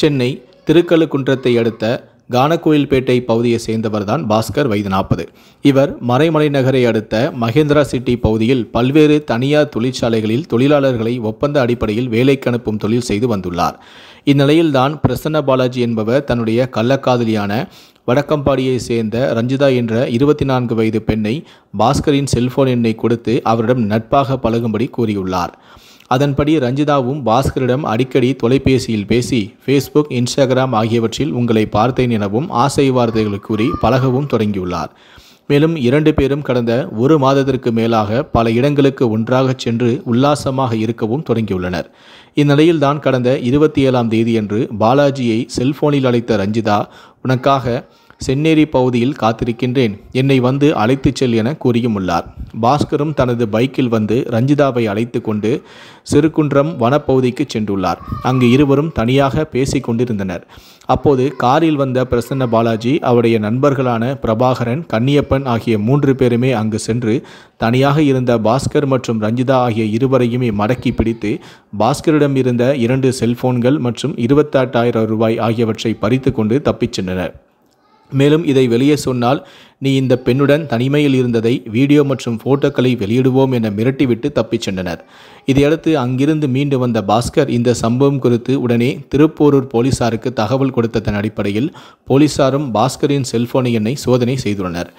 சென்னை திருக்கழுக்குன்றத்தை அடுத்த கானக்கோயில்பேட்டை பகுதியை சேர்ந்தவர்தான் பாஸ்கர் வயது நாற்பது இவர் மறைமலை நகரை அடுத்த மகேந்திரா சிட்டி பகுதியில் பல்வேறு தனியார் தொழிற்சாலைகளில் தொழிலாளர்களை ஒப்பந்த அடிப்படையில் வேலைக்கு அனுப்பும் தொழில் செய்து வந்துள்ளார் இந்நிலையில்தான் பிரசன்ன பாலாஜி என்பவர் தன்னுடைய கள்ளக்காதலியான வடக்கம்பாடியை சேர்ந்த ரஞ்சிதா என்ற இருபத்தி நான்கு வயது பெண்ணை பாஸ்கரின் செல்போன் எண்ணை கொடுத்து அவரிடம் நட்பாக பழகும்படி கூறியுள்ளார் அதன்படி ரஞ்சிதாவும் பாஸ்கரிடம் அடிக்கடி தொலைபேசியில் பேசி ஃபேஸ்புக் இன்ஸ்டாகிராம் ஆகியவற்றில் உங்களை பார்த்தேன் எனவும் ஆசை வார்த்தைகளை கூறி பழகவும் தொடங்கியுள்ளார் மேலும் இரண்டு பேரும் கடந்த ஒரு மாதத்திற்கு மேலாக பல இடங்களுக்கு ஒன்றாக சென்று உல்லாசமாக இருக்கவும் தொடங்கியுள்ளனர் இந்நிலையில்தான் கடந்த இருபத்தி ஏழாம் தேதியன்று பாலாஜியை செல்போனில் அழைத்த ரஞ்சிதா உனக்காக சென்னேரி பகுதியில் காத்திருக்கின்றேன் என்னை வந்து அழைத்துச் செல் என கூறியும் உள்ளார் பாஸ்கரும் தனது பைக்கில் வந்து ரஞ்சிதாவை அழைத்து கொண்டு சிறுகுன்றம் வனப்பகுதிக்கு சென்றுள்ளார் அங்கு இருவரும் தனியாக பேசி கொண்டிருந்தனர் அப்போது காரில் வந்த பிரசன்ன பாலாஜி அவருடைய நண்பர்களான பிரபாகரன் கன்னியப்பன் ஆகிய மூன்று பேருமே அங்கு சென்று தனியாக இருந்த பாஸ்கர் மற்றும் ரஞ்சிதா ஆகிய இருவரையுமே மடக்கி பிடித்து பாஸ்கரிடம் இருந்த இரண்டு செல்போன்கள் மற்றும் இருபத்தெட்டாயிரம் ரூபாய் ஆகியவற்றை பறித்து கொண்டு தப்பிச் சென்றனர் மேலும் இதை வெளியே சொன்னால் நீ இந்த பெண்ணுடன் தனிமையில் இருந்ததை வீடியோ மற்றும் போட்டோக்களை வெளியிடுவோம் என மிரட்டிவிட்டு தப்பிச் சென்றனர் இதையடுத்து அங்கிருந்து மீண்டு வந்த பாஸ்கர் இந்த சம்பவம் குறித்து உடனே திருப்போரூர் போலீசாருக்கு தகவல் கொடுத்ததன் அடிப்படையில் போலீசாரும் பாஸ்கரின் செல்போன் எண்ணை சோதனை செய்துள்ளனர்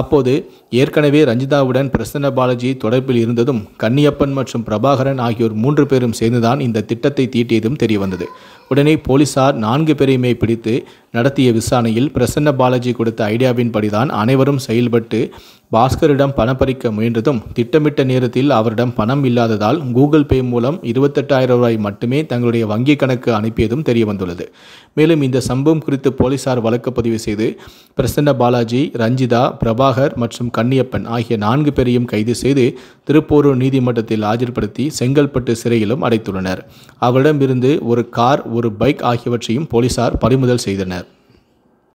அப்போது ஏற்கனவே ரஞ்சிதாவுடன் பிரசன்ன பாலாஜி தொடர்பில் இருந்ததும் கன்னியப்பன் மற்றும் பிரபாகரன் ஆகியோர் மூன்று பேரும் சேர்ந்துதான் இந்த திட்டத்தை தீட்டியதும் தெரியவந்தது உடனே போலீசார் நான்கு பேரையுமே பிடித்து நடத்திய விசாரணையில் பிரசன்ன பாலாஜி கொடுத்த ஐடியாவின்படிதான் அனைவரும் செயல்பட்டு பாஸ்கரிடம் பணப்பறிக்க முயன்றதும் திட்டமிட்ட நேரத்தில் அவரிடம் பணம் இல்லாததால் கூகுள் பே மூலம் இருபத்தெட்டாயிரம் ரூபாய் மட்டுமே தங்களுடைய வங்கிக் கணக்கு அனுப்பியதும் தெரியவந்துள்ளது மேலும் இந்த சம்பவம் குறித்து போலீசார் வழக்கு பதிவு செய்து பிரசன்ன பாலாஜி ரஞ்சிதா பிரபாகர் மற்றும் கன்னியப்பன் ஆகிய நான்கு பேரையும் கைது செய்து திருப்போரூர் நீதிமன்றத்தில் ஆஜர்படுத்தி செங்கல்பட்டு சிறையிலும் அடைத்துள்ளனர் அவரிடமிருந்து ஒரு கார் ஒரு பைக் ஆகியவற்றையும் போலீசார் பறிமுதல் செய்தனர்